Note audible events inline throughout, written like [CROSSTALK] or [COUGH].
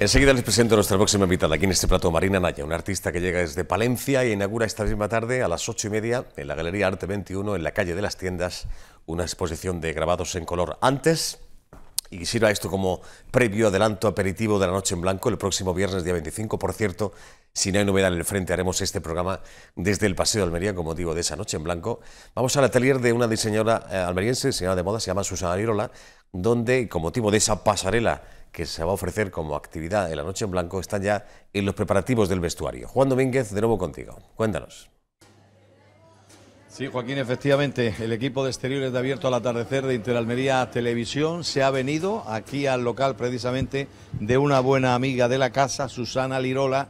Enseguida les presento nuestra próxima invitada aquí en este plato, Marina Naya, una artista que llega desde Palencia ...y inaugura esta misma tarde a las ocho y media en la Galería Arte 21, en la calle de las tiendas, una exposición de grabados en color. Antes, y sirva esto como previo adelanto aperitivo de la noche en blanco, el próximo viernes día 25, por cierto, si no hay novedad en el frente, haremos este programa desde el Paseo de Almería, como motivo de esa noche en blanco. Vamos al atelier de una diseñadora eh, almeriense, señora de moda, se llama Susana Lirola, donde, con motivo de esa pasarela que se va a ofrecer como actividad en la Noche en Blanco están ya en los preparativos del vestuario. Juan Domínguez, de nuevo contigo. Cuéntanos. Sí, Joaquín, efectivamente, el equipo de exteriores de Abierto al Atardecer de Interalmería Televisión se ha venido aquí al local precisamente de una buena amiga de la casa, Susana Lirola,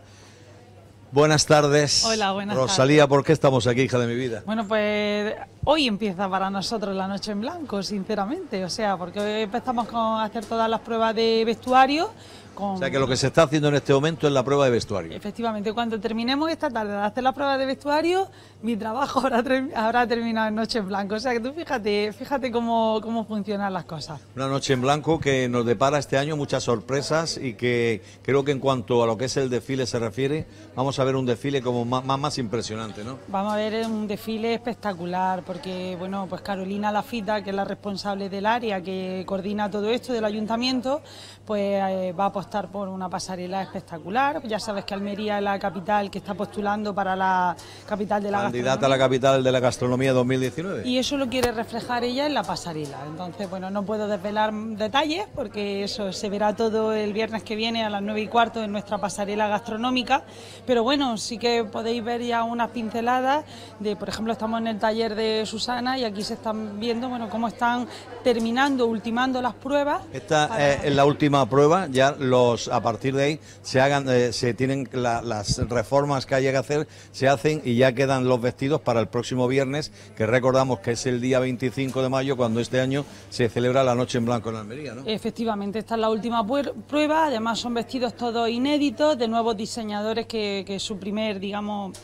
Buenas tardes. Hola, buenas tardes. Rosalía, ¿por qué estamos aquí, hija de mi vida? Bueno, pues hoy empieza para nosotros la noche en blanco, sinceramente. O sea, porque hoy empezamos con hacer todas las pruebas de vestuario, o sea que lo que se está haciendo en este momento es la prueba de vestuario. Efectivamente, cuando terminemos esta tarde de hacer la prueba de vestuario, mi trabajo [LAUGHS] habrá, habrá terminado en Noche en Blanco. O sea que tú fíjate, fíjate cómo, funcionan las cosas. Una Noche en Blanco que nos depara este año muchas sorpresas y que creo que en cuanto a lo que es el desfile se refiere, vamos a ver un desfile como más, impresionante, ¿no? Vamos a ver un desfile espectacular porque, bueno, pues Carolina Lafita, que es la responsable del área que coordina todo esto del ayuntamiento, pues eh, va a apostar estar por una pasarela espectacular. Ya sabes que Almería es la capital que está postulando para la capital de la Candidata a la capital de la gastronomía 2019. Y eso lo quiere reflejar ella en la pasarela. Entonces, bueno, no puedo desvelar detalles porque eso se verá todo el viernes que viene a las nueve y cuarto en nuestra pasarela gastronómica. Pero bueno, sí que podéis ver ya unas pinceladas de, por ejemplo, estamos en el taller de Susana y aquí se están viendo, bueno, cómo están terminando, ultimando las pruebas. Esta es la última prueba, ya lo a partir de ahí se hagan, eh, se tienen las reformas que haya que hacer, se hacen y ya quedan los vestidos para el próximo viernes, que recordamos que es el día 25 de mayo, cuando este año se celebra la Noche en Blanco en Almería, Efectivamente, esta es la última prueba, además son vestidos todos inéditos, de nuevos diseñadores que, su primer, digamos,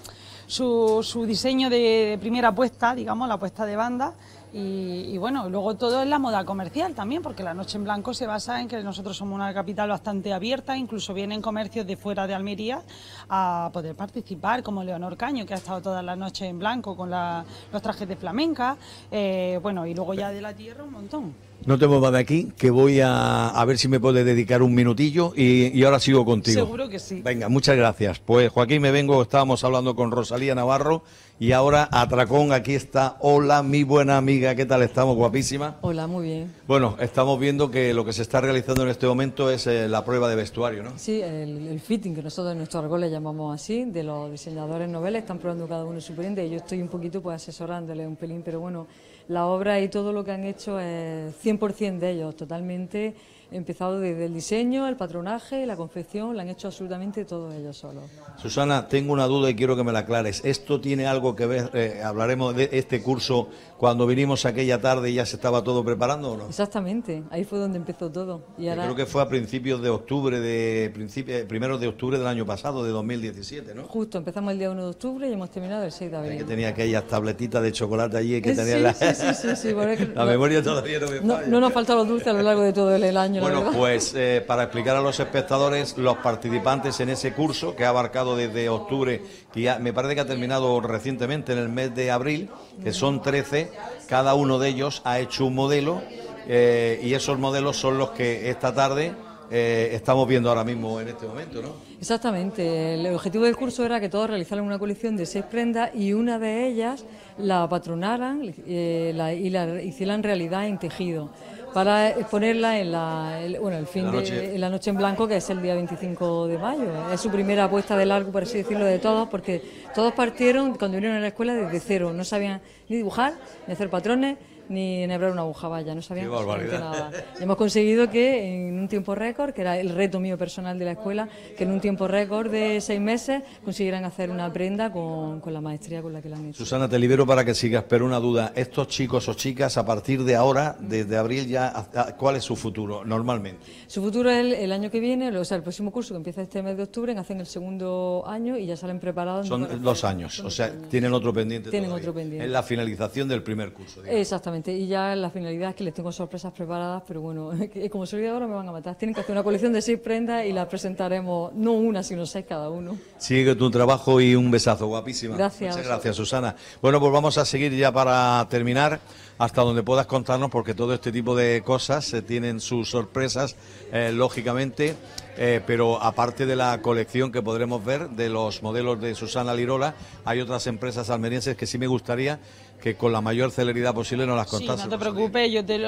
su, diseño de, de primera apuesta, digamos, la apuesta de banda. Y, y, bueno, luego todo es la moda comercial también, porque la Noche en Blanco se basa en que nosotros somos una capital bastante abierta, incluso vienen comercios de fuera de Almería a poder participar, como Leonor Caño, que ha estado toda la noche en blanco con los trajes de flamenca, eh, bueno, y luego ya de la tierra un montón. No te muevas de aquí, que voy a, a ver si me puedes dedicar un minutillo y, y, ahora sigo contigo. Seguro que sí. Venga, muchas gracias. Pues Joaquín, me vengo, estábamos hablando con Rosalía Navarro y ahora Atracón, aquí está. Hola, mi buena amiga, ¿qué tal estamos? Guapísima. Hola, muy bien. Bueno, estamos viendo que lo que se está realizando en este momento es eh, la prueba de vestuario, ¿no? Sí, el, fitting, que nosotros en nuestro argot le llamamos así, de los diseñadores noveles, están probando cada uno su prenda y yo estoy un poquito pues asesorándole un pelín, pero bueno, la obra y todo lo que han hecho es 100% de ellos, totalmente empezado desde el diseño, el patronaje, la confección, ...la han hecho absolutamente todos ellos solos. Susana, tengo una duda y quiero que me la aclares. ¿Esto tiene algo que ver, eh, hablaremos de este curso cuando vinimos aquella tarde y ya se estaba todo preparando o no? Exactamente, ahí fue donde empezó todo. Y Creo que fue a principios de octubre, de eh, primeros de octubre del año pasado, de 2017, ¿no? Justo, empezamos el día 1 de octubre y hemos terminado el 6 de abril. Es que tenía aquellas tabletitas de chocolate allí que eh, tenía la... Sí, sí, sí, sí [LAUGHS] la memoria todavía no me falla. No, no nos faltaba los a lo largo de todo el año. Bueno, pues eh, para explicar a los espectadores, los participantes en ese curso que ha abarcado desde octubre, y me parece que ha terminado recientemente en el mes de abril, que son 13, cada uno de ellos ha hecho un modelo eh, y esos modelos son los que esta tarde eh, estamos viendo ahora mismo en este momento, ¿no? Exactamente. El objetivo del curso era que todos realizaran una colección de seis prendas y una de ellas la patronaran y la hicieran realidad en tejido para exponerla en la, bueno, el fin noche. de en la noche en blanco, que es el día 25 de mayo. Es su primera apuesta de largo, por así decirlo, de todos, porque todos partieron cuando vinieron a la escuela desde cero. No sabían ni dibujar, ni hacer patrones, ni enhebrar una aguja, vaya, no sabíamos nada. Hemos conseguido que en un tiempo récord, que era el reto mío personal de la escuela, que en un tiempo récord de seis meses consiguieran hacer una prenda con, la maestría con la que la han hecho. Susana, te libero para que sigas, pero una duda, estos chicos o chicas a partir de ahora, desde abril ya, ¿cuál es su futuro normalmente? Su futuro es el, año que viene, o sea, el próximo curso que empieza este mes de octubre, hacen el segundo año y ya salen preparados. Son dos años, o sea, tienen otro pendiente. Tienen otro pendiente. Es la finalización del primer curso. Exactamente y ya la finalidad es que les tengo sorpresas preparadas, pero bueno, [LAUGHS] como soy de ahora me van a matar. Tienen que hacer una colección de seis prendas y las presentaremos, no una, sino seis cada uno. Sigue tu trabajo y un besazo, guapísima. Gracias. Muchas gracias, Susana. Bueno, pues vamos a seguir ya para terminar hasta donde puedas contarnos, porque todo este tipo de cosas eh, tienen sus sorpresas, eh, lógicamente, eh, pero aparte de la colección que podremos ver de los modelos de Susana Lirola, hay otras empresas almerienses que sí me gustaría que con la mayor celeridad posible no las contaste... no te preocupes, yo te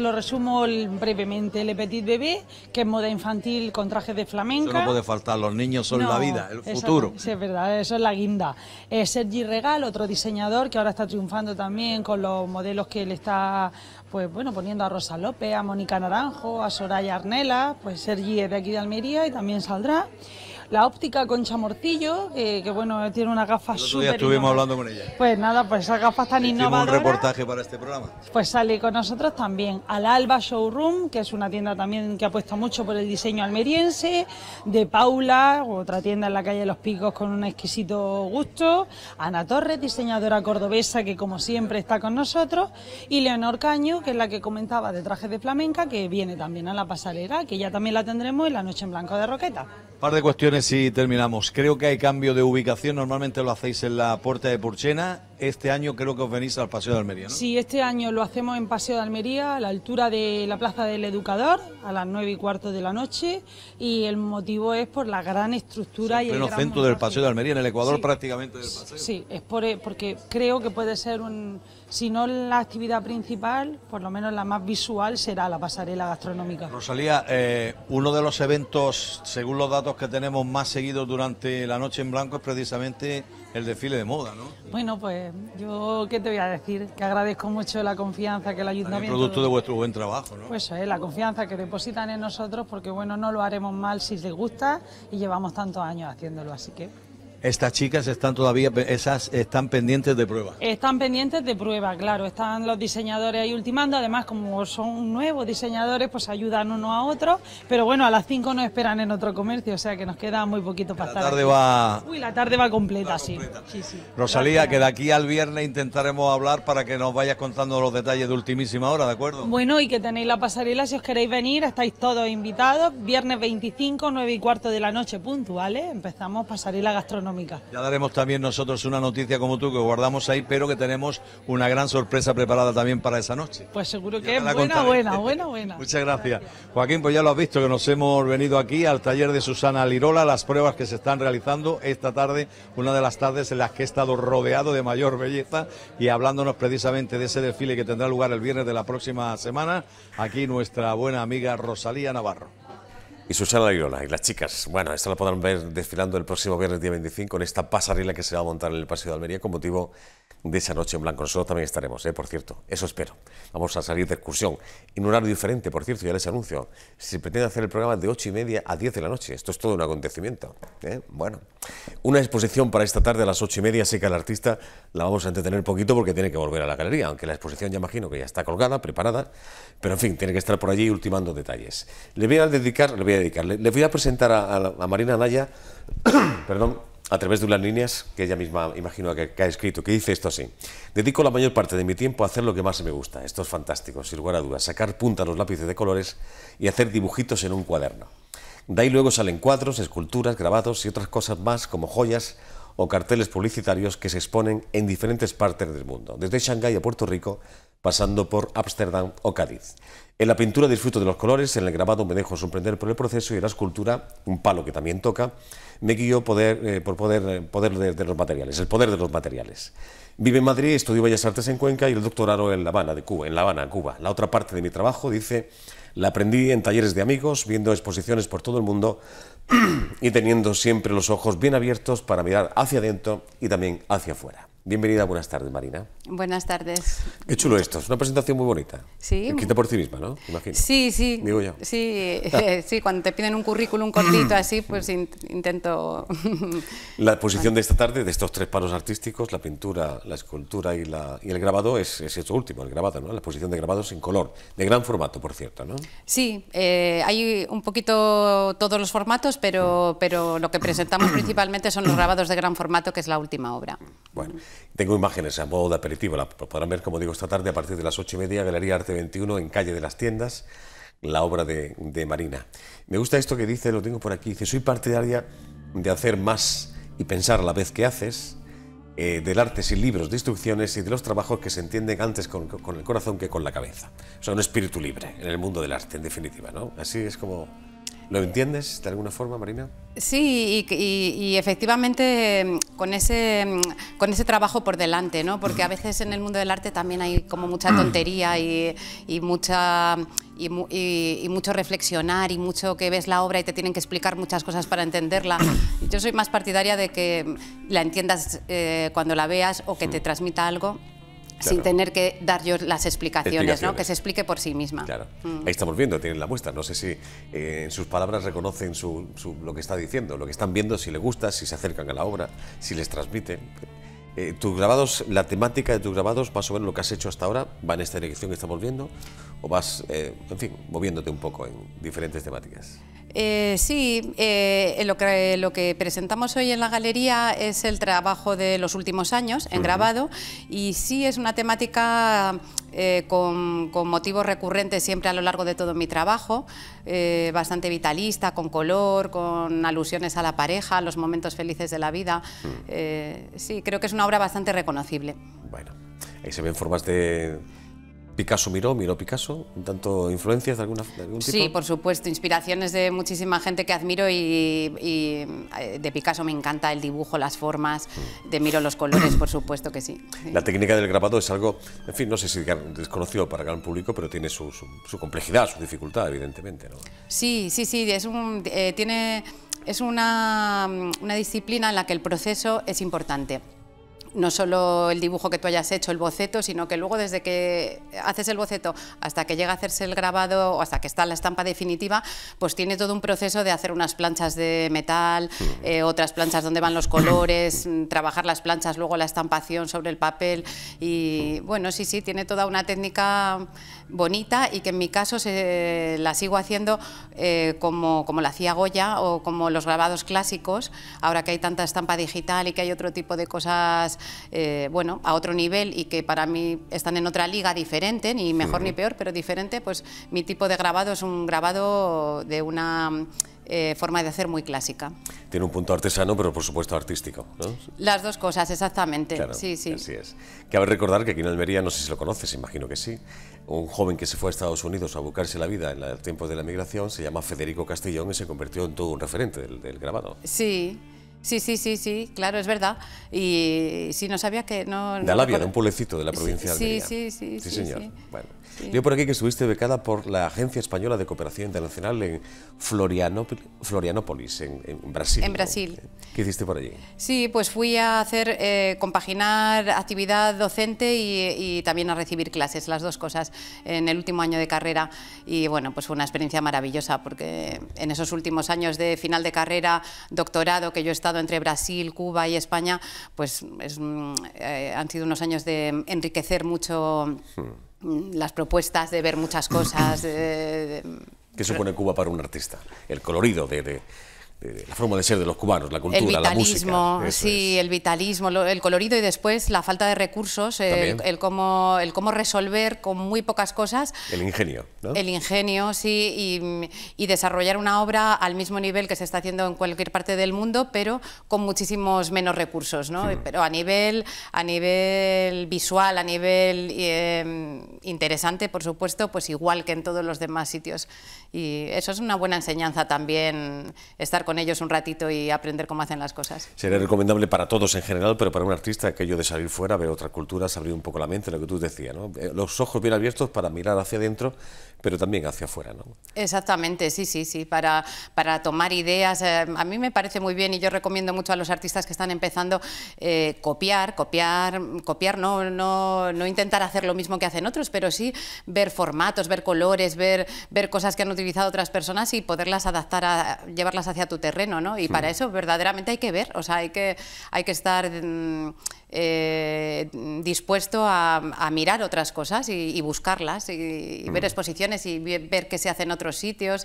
lo, resumo brevemente. Le Petit Bebé, que es moda infantil con trajes de flamenca. no puede faltar, los niños son la vida, el futuro. sí, es verdad, eso es la guinda. Sergi Regal, otro diseñador que ahora está triunfando también con los modelos que le está pues bueno, poniendo a Rosa López, a Mónica Naranjo, a Soraya Arnela, pues Sergi es de aquí de Almería y también saldrá la óptica con chamortillo que, bueno, tiene una gafas súper... estuvimos hablando con ella. Pues nada, pues esas gafas tan Hicimos un reportaje para este programa. Pues sale con nosotros también al Alba Showroom, que es una tienda también que ha puesto mucho por el diseño almeriense, de Paula, otra tienda en la calle de Los Picos con un exquisito gusto, Ana Torres, diseñadora cordobesa, que como siempre está con nosotros, y Leonor Caño, que es la que comentaba de trajes de flamenca, que viene también a la pasarela, que ya también la tendremos en la noche en blanco de Roqueta. Par de cuestiones si y terminamos. Creo que hay cambio de ubicación. Normalmente lo hacéis en la puerta de Purchena. Este año creo que os venís al Paseo de Almería, ¿no? Sí, este año lo hacemos en Paseo de Almería, a la altura de la Plaza del Educador, a las nueve y cuarto de la noche. Y el motivo es por la gran estructura y el gran centro del Paseo de Almería, en el Ecuador prácticamente del paseo. Sí, es eh, porque creo que puede ser un si no la actividad principal, por lo menos la más visual será la pasarela gastronómica. Rosalía, eh, uno de los eventos, según los datos que tenemos más seguidos durante la noche en blanco, es precisamente el desfile de moda, ¿no? Bueno, pues yo qué te voy a decir, que agradezco mucho la confianza que el ayuntamiento... Es producto de vuestro buen trabajo, ¿no? Pues eso es, eh, la confianza que depositan en nosotros, porque bueno, no lo haremos mal si les gusta y llevamos tantos años haciéndolo, así que estas chicas están todavía, esas están pendientes de prueba. Están pendientes de prueba, claro, están los diseñadores ahí ultimando, además como son nuevos diseñadores, pues ayudan uno a otro, pero bueno, a las 5 nos esperan en otro comercio, o sea que nos queda muy poquito para la tarde va... Uy, la tarde va completa, sí. Rosalía, que de aquí al viernes intentaremos hablar para que nos vayas contando los detalles de ultimísima hora, ¿de acuerdo? Bueno, y que tenéis la pasarela si os queréis venir, estáis todos invitados, viernes 25, 9 y cuarto de la noche puntuales, empezamos pasarela gastronómica ya daremos también nosotros una noticia como tú que guardamos ahí, pero que tenemos una gran sorpresa preparada también para esa noche. Pues seguro que es buena, buena, buena, buena. [LAUGHS] Muchas gracias. Joaquín, pues ya lo has visto que nos hemos venido aquí al taller de Susana Lirola, las pruebas que se están realizando esta tarde, una de las tardes en las que he estado rodeado de mayor belleza y hablándonos precisamente de ese desfile que tendrá lugar el viernes de la próxima semana, aquí nuestra buena amiga Rosalía Navarro y Susana Lirona y las chicas. Bueno, esta la podrán ver desfilando el próximo viernes día 25 en esta pasarela que se va a montar en el Paseo de Almería con motivo de esa noche en blanco. Nosotros también estaremos, ¿eh? por cierto, eso espero. Vamos a salir de excursión en un horario diferente, por cierto, ya les anuncio. Se pretende hacer el programa de 8 y media a 10 de la noche. Esto es todo un acontecimiento. ¿eh? Bueno, una exposición para esta tarde a las 8 y media. Sé que al artista la vamos a entretener poquito porque tiene que volver a la galería, aunque la exposición ya imagino que ya está colgada, preparada. Pero en fin, tiene que estar por allí ultimando detalles. Le voy a dedicar, le voy dedicarle. Le, voy a presentar a, Marina Naya, [COUGHS] perdón, a través de unas líneas que ella misma imagino que, ha escrito, que dice esto así. Dedico la mayor parte de mi tiempo a hacer lo que más me gusta. Esto es fantástico, sin lugar a dudas. Sacar punta a los lápices de colores y hacer dibujitos en un cuaderno. De ahí luego salen cuadros, esculturas, grabados y otras cosas más como joyas o carteles publicitarios que se exponen en diferentes partes del mundo, desde Shanghái a Puerto Rico, pasando por Ámsterdam o Cádiz. En la pintura disfruto de los colores, en el grabado me dejo sorprender por el proceso y en la escultura, un palo que también toca, me guío poder, eh, por poder, eh, poder de, los materiales, el poder de los materiales. Vive en Madrid, estudio Bellas Artes en Cuenca y el doctorado en La Habana, de Cuba, en La Habana, Cuba. La otra parte de mi trabajo, dice, la aprendí en talleres de amigos, viendo exposiciones por todo el mundo [CLEARS THROAT] y teniendo siempre los ojos bien abiertos para mirar hacia adentro y también hacia afuera. Bienvenida, buenas tardes, Marina. Buenas tardes. Qué chulo esto, es una presentación muy bonita. Sí. Escrita por ti misma, ¿no? Imagino. Sí, sí. Digo yo. Sí, [LAUGHS] eh, sí, cuando te piden un currículum cortito así, pues intento... [LAUGHS] la exposición de esta tarde, de estos tres palos artísticos, la pintura, la escultura y, la, y el grabado, es, eso último, el grabado, ¿no? La exposición de grabados sin color, de gran formato, por cierto, ¿no? Sí, eh, hay un poquito todos los formatos, pero, pero lo que presentamos principalmente son los grabados de gran formato, que es la última obra. Bueno. Tengo imágenes a modo de aperitivo, la podrán ver, como digo, esta tarde a partir de las ocho y media, Galería Arte 21, en Calle de las Tiendas, la obra de, Marina. Me gusta esto que dice, lo tengo por aquí, dice, soy partidaria de hacer más y pensar la vez que haces, eh, del arte sin libros de instrucciones y de los trabajos que se entienden antes con, con, el corazón que con la cabeza. O sea, un espíritu libre en el mundo del arte, en definitiva, ¿no? Así es como ¿Lo entiendes de alguna forma, Marina? Sí, y, efectivamente mm, con ese, mm, con ese trabajo por delante, ¿no? porque a veces en el mundo del arte también hay como mucha mm. tontería y, mucha, y, mucho reflexionar y mucho que ves la obra y te tienen que explicar muchas cosas para entenderla. Yo soy más partidaria de que la entiendas eh, cuando la veas o que te transmita algo sin tener que dar yo las explicaciones, ¿no? que se explique por sí misma. Claro. Mm. Ahí estamos viendo, tienen la muestra. No sé si eh, en sus palabras reconocen su, lo que está diciendo, lo que están viendo, si le gusta, si se acercan a la obra, si les transmite. Eh, tus grabados, la temática de tus grabados, vas a lo que has hecho hasta ahora, va en esta dirección que estamos viendo, o vas, eh, en fin, moviéndote un poco en diferentes temáticas. Eh, sí, eh, lo, que, presentamos hoy en la galería es el trabajo de los últimos años en grabado y sí es una temática eh, con, motivos recurrentes siempre a lo largo de todo mi trabajo, eh, bastante vitalista, con color, con alusiones a la pareja, a los momentos felices de la vida. Mm. sí, creo que es una obra bastante reconocible. Bueno, ahí se ven formas de Picasso miró, miró Picasso, tanto influencias de, alguna, algún tipo. Sí, por supuesto, inspiraciones de muchísima gente que admiro y, eh, de Picasso me encanta el dibujo, las formas, mm. de miro los colores, por supuesto que sí, La técnica del grabado es algo, en fin, no sé si desconocido para el gran público, pero tiene su, complejidad, su dificultad, evidentemente. Sí, sí, sí, es eh, tiene, es una, una disciplina en la que el proceso es importante no solo el dibujo que tú hayas hecho, el boceto, sino que luego desde que haces el boceto hasta que llega a hacerse el grabado o hasta que está la estampa definitiva, pues tiene todo un proceso de hacer unas planchas de metal, eh, otras planchas donde van los colores, [COUGHS] mm, trabajar las planchas, luego la estampación sobre el papel y bueno, sí, sí, tiene toda una técnica bonita y que en mi caso se, la sigo haciendo eh, como, como la hacía Goya o como los grabados clásicos, ahora que hay tanta estampa digital y que hay otro tipo de cosas eh, bueno, a otro nivel y que para mí están en otra liga diferente, ni mejor ni peor, pero diferente, pues mi tipo de grabado es un grabado de una... Eh, forma de hacer muy clásica. Tiene un punto artesano, pero por supuesto artístico, Las dos cosas, exactamente. Claro, sí, sí. Así es. Cabe recordar que aquí en Almería, no sé si lo conoces, imagino que sí, un joven que se fue a Estados Unidos a buscarse la vida en el tiempo de la migración se llama Federico Castellón y se convirtió en todo un referente del grabado. Sí. Sí, sí, sí, sí, claro, es verdad. Y sí, no sabía que no... De Alavia, de un pueblecito de la provincia sí, de Almería. Sí, sí, sí. Sí, señor. Sí, Bueno. por aquí que estuviste becada por la Agencia Española de Cooperación Internacional en Florianópolis, en, Brasil. En Brasil. ¿Qué hiciste por allí? Sí, pues fui a hacer, eh, compaginar actividad docente y, y, también a recibir clases, las dos cosas, en el último año de carrera. Y bueno, pues fue una experiencia maravillosa, porque en esos últimos años de final de carrera, doctorado, que yo he estado entre Brasil, Cuba y España, pues mm, eh, han sido unos años de enriquecer mucho mm, las propuestas, de ver muchas cosas. ¿Qué supone Cuba para un artista? El colorido de eh, la forma de ser de los cubanos, la cultura, la música. El vitalismo, sí, el vitalismo, el colorido y después la falta de recursos, eh, el, cómo, el cómo resolver con muy pocas cosas. El ingenio, ¿no? El ingenio, sí, y, desarrollar una obra al mismo nivel que se está haciendo en cualquier parte del mundo, pero con muchísimos menos recursos, ¿no? Hmm. Pero a nivel, a nivel visual, a nivel eh, interesante, por supuesto, pues igual que en todos los demás sitios. Y eso es una buena enseñanza también, estar con ellos un ratito y aprender cómo hacen las cosas. Sería recomendable para todos en general, pero para un artista aquello de salir fuera, ver otras culturas abrir un poco la mente, lo que tú decías, ¿no? Eh, los ojos bien abiertos para mirar hacia adentro, pero también hacia afuera, ¿no? Exactamente, sí, sí, sí, para, para tomar ideas. Eh, a mí me parece muy bien y yo recomiendo mucho a los artistas que están empezando eh, copiar, copiar, copiar, no, no, no intentar hacer lo mismo que hacen otros, pero sí ver formatos, ver colores, ver, ver cosas que han utilizado otras personas y poderlas adaptar, a llevarlas hacia tu terreno, Y para eso verdaderamente hay que ver, o sea, hay que, hay que estar... Mm, eh, dispuesto a, mirar otras cosas y, buscarlas y, ver mm. exposiciones y ver qué se hace en otros sitios.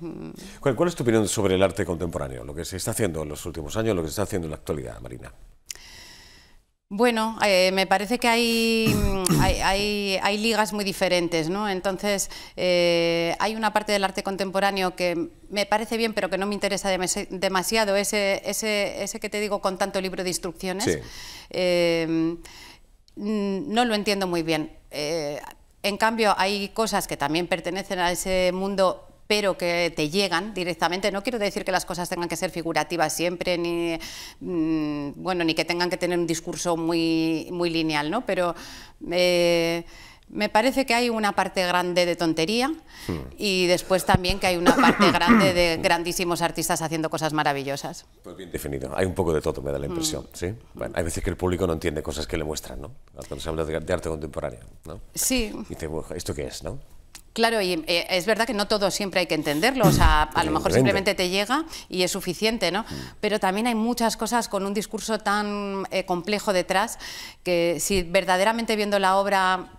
Mm. ¿Cuál es tu opinión sobre el arte contemporáneo? Lo que se está haciendo en los últimos años, lo que se está haciendo en la actualidad, Marina. Bueno, eh, me parece que mm, hay, hay, ligas muy diferentes, ¿no? Entonces, eh, hay una parte del arte contemporáneo que me parece bien, pero que no me interesa demasiado, ese, ese, ese que te digo con tanto libro de instrucciones. Eh, mm, no lo entiendo muy bien. en cambio, hay cosas que también pertenecen a ese mundo pero que te llegan directamente. No quiero decir que las cosas tengan que ser figurativas siempre, ni, mm, bueno, ni que tengan que tener un discurso muy, muy lineal, ¿no? pero eh, me parece que hay una parte grande de tontería hmm. y después también que hay una parte [COUGHS] grande de grandísimos artistas haciendo cosas maravillosas. Pues bien definido. Hay un poco de todo, me da la hmm. impresión. hay veces que el público no entiende cosas que le muestran, ¿no? Cuando se habla de arte contemporáneo, ¿no? Sí. Y ¿esto qué es, no? Claro, y eh, es verdad que no todo siempre hay que entenderlo, o sea, a lo mejor simplemente te llega y es suficiente, ¿no? Mm. Pero también hay muchas cosas con un discurso tan eh, complejo detrás que si verdaderamente viendo la obra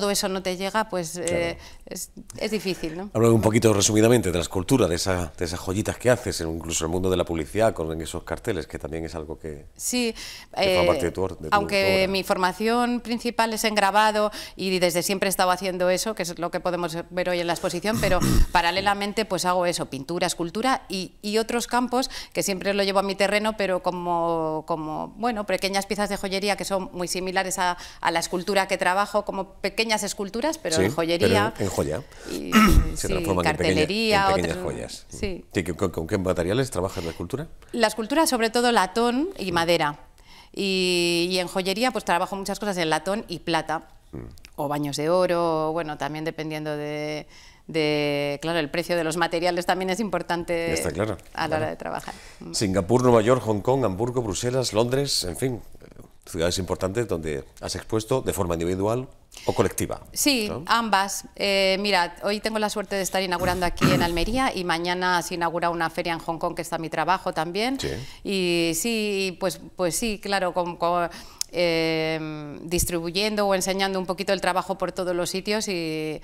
todo eso no te llega, pues eh, es, difícil. ¿no? un poquito resumidamente de la escultura de, de esas joyitas que haces, incluso el mundo de la publicidad con esos carteles, que también es algo que, sí, Aunque mi formación principal es en grabado y desde siempre he estado haciendo eso, que es lo que podemos ver hoy en la exposición, pero [COUGHS] paralelamente pues hago eso, pintura, escultura y, otros campos que siempre lo llevo a mi terreno, pero como, como bueno, pequeñas piezas de joyería que son muy similares a, a la escultura que trabajo, como pequeñas esculturas, pero en joyería. en joya. se transforman en, pequeñas joyas. Sí. ¿Con, ¿Con, qué materiales trabajas la escultura? La escultura, sobre todo latón y mm. madera. Y, en joyería, pues trabajo muchas cosas en latón y plata. Mm. O baños de oro, bueno, también dependiendo de, de, claro, el precio de los materiales también es importante a la hora de trabajar. Mm. Singapur, Nueva York, Hong Kong, Hamburgo, Bruselas, Londres, en fin, ciudades importantes donde has expuesto de forma individual o colectiva. Sí, ambas. Eh, mira, hoy tengo la suerte de estar inaugurando aquí en Almería y mañana se inaugura una feria en Hong Kong que está mi trabajo también. Sí. Y sí, pues, pues sí, claro, con, eh, distribuyendo o enseñando un poquito el trabajo por todos los sitios y,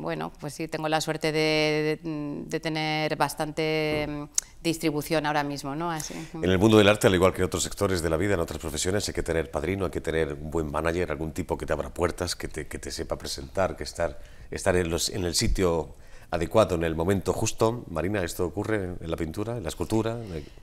bueno, pues sí, tengo la suerte de, tener bastante distribución ahora mismo, ¿no? Así. En el mundo del arte, al igual que en otros sectores de la vida, en otras profesiones, hay que tener padrino, hay que tener un buen manager, algún tipo que te abra puertas, que te, que te sepa presentar, que estar, estar en, los, en el sitio adecuado en el momento justo. Marina, ¿esto ocurre en la pintura, en la escultura?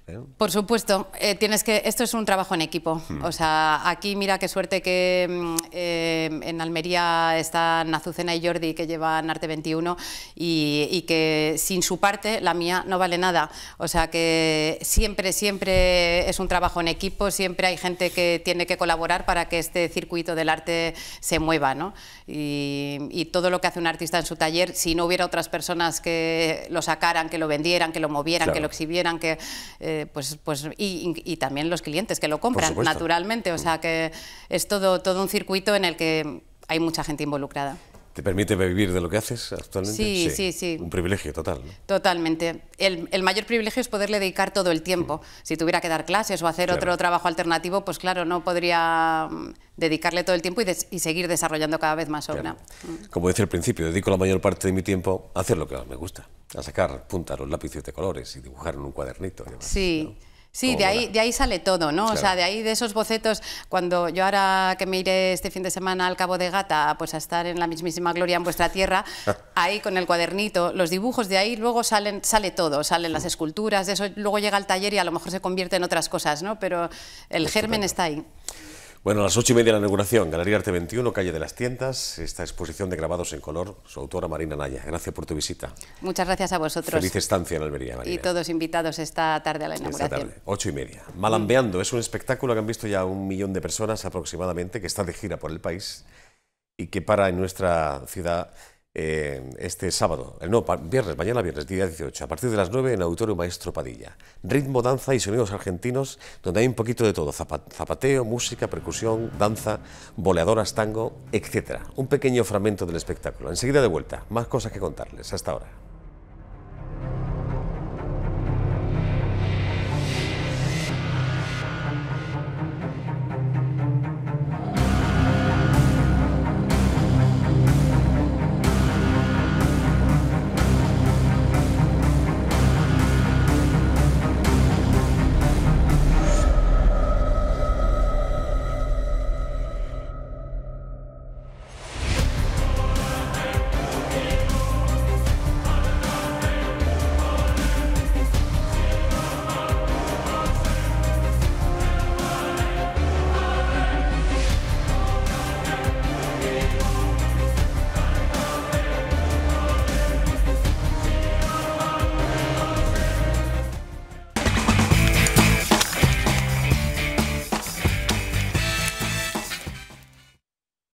¿Eh? Por supuesto, eh, tienes que, esto es un trabajo en equipo. Hmm. O sea, aquí mira qué suerte que mm, eh, en Almería están Azucena y Jordi que llevan Arte 21 y, que sin su parte la mía no vale nada. O sea que siempre, siempre es un trabajo en equipo, siempre hay gente que tiene que colaborar para que este circuito del arte se mueva. ¿no? y todo lo que hace un artista en su taller, si no hubiera otras personas, personas que lo sacaran, que lo vendieran, que lo movieran, que lo exhibieran, que eh, pues, pues, y, y, también los clientes que lo compran, naturalmente. O sea que es todo, todo un circuito en el que hay mucha gente involucrada. ¿Te permite vivir de lo que haces actualmente? Sí, sí, sí. Un privilegio total. Totalmente. El, mayor privilegio es poderle dedicar todo el tiempo. Mm. Si tuviera que dar clases o hacer otro trabajo alternativo, pues claro, no podría mm, dedicarle todo el tiempo y, seguir desarrollando cada vez más obra. Mm. Como decía al principio, dedico la mayor parte de mi tiempo a hacer lo que más me gusta, a sacar punta los lápices de colores y dibujar en un cuadernito. sí. Sí, de ahí, de ahí sale todo, ¿no? O sea, de ahí de esos bocetos, cuando yo ahora que me iré este fin de semana al Cabo de Gata, pues a estar en la mismísima gloria en vuestra tierra, [LAUGHS] ahí con el cuadernito, los dibujos de ahí, luego salen, sale todo, salen las mm. esculturas, eso luego llega al taller y a lo mejor se convierte en otras cosas, ¿no? Pero el germen está ahí. Bueno, a las ocho y media de la inauguración, Galería Arte 21, Calle de las Tiendas, esta exposición de grabados en color, su autora Marina Naya. Gracias por tu visita. Muchas gracias a vosotros. Feliz estancia en Almería, Marina. Y todos invitados esta tarde a la inauguración. Esta tarde, ocho y media. Malambeando es un espectáculo que han visto ya un millón de personas aproximadamente, que está de gira por el país y que para en nuestra ciudad eh, este sábado, el no, viernes, mañana viernes, día 18, a partir de las 9 en Auditorio Maestro Padilla. Ritmo, danza y sonidos argentinos, donde hay un poquito de todo, zapateo, música, percusión, danza, boleadoras, tango, etc. Un pequeño fragmento del espectáculo. Enseguida de vuelta, más cosas que contarles. Hasta ahora.